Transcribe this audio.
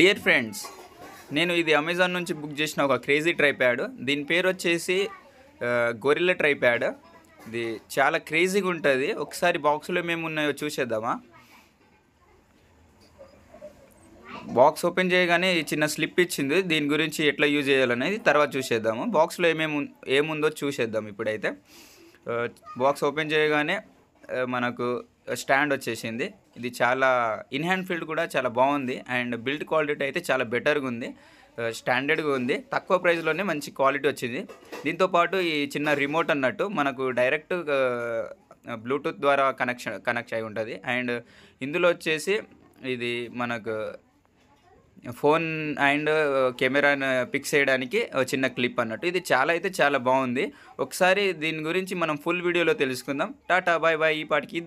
dear friends నేను ఇది Amazon నుంచి బుక్ చేసిన ఒక క్రేజీ ట్రైప్యాడ్ దీని పేరు వచ్చేసి గొరిల్ల ట్రైప్యాడ్ ఇది చాలా క్రేజీగా ఉంటుంది ఒకసారి బాక్స్లో మేము ఉన్నాయో చూసేద్దామా బాక్స్ ఓపెన్ చేయగానే చిన్న స్లిప్ ఇచ్చింది దీని గురించి ఎట్లా యూజ్ చేయాలనేది తర్వాత చూసేద్దాము బాక్స్లో ఏమేమి ఏముందో చూసేద్దాం ఇప్పుడైతే బాక్స్ ఓపెన్ చేయగానే మనకు స్టాండ్ వచ్చేసింది ఇది చాలా ఇన్ హ్యాండ్ ఫీల్డ్ కూడా చాలా బాగుంది అండ్ బిల్డ్ క్వాలిటీ అయితే చాలా బెటర్గా ఉంది స్టాండర్డ్గా ఉంది తక్కువ ప్రైస్లోనే మంచి క్వాలిటీ వచ్చింది దీంతోపాటు ఈ చిన్న రిమోట్ అన్నట్టు మనకు డైరెక్ట్ బ్లూటూత్ ద్వారా కనెక్షన్ కనెక్ట్ అయి ఉంటుంది అండ్ ఇందులో వచ్చేసి ఇది మనకు ఫోన్ అండ్ కెమెరాను పిక్స్ చేయడానికి చిన్న క్లిప్ అన్నట్టు ఇది చాలా అయితే చాలా బాగుంది ఒకసారి దీని గురించి మనం ఫుల్ వీడియోలో తెలుసుకుందాం టాటా బాయ్ బాయ్ ఈ పాటికి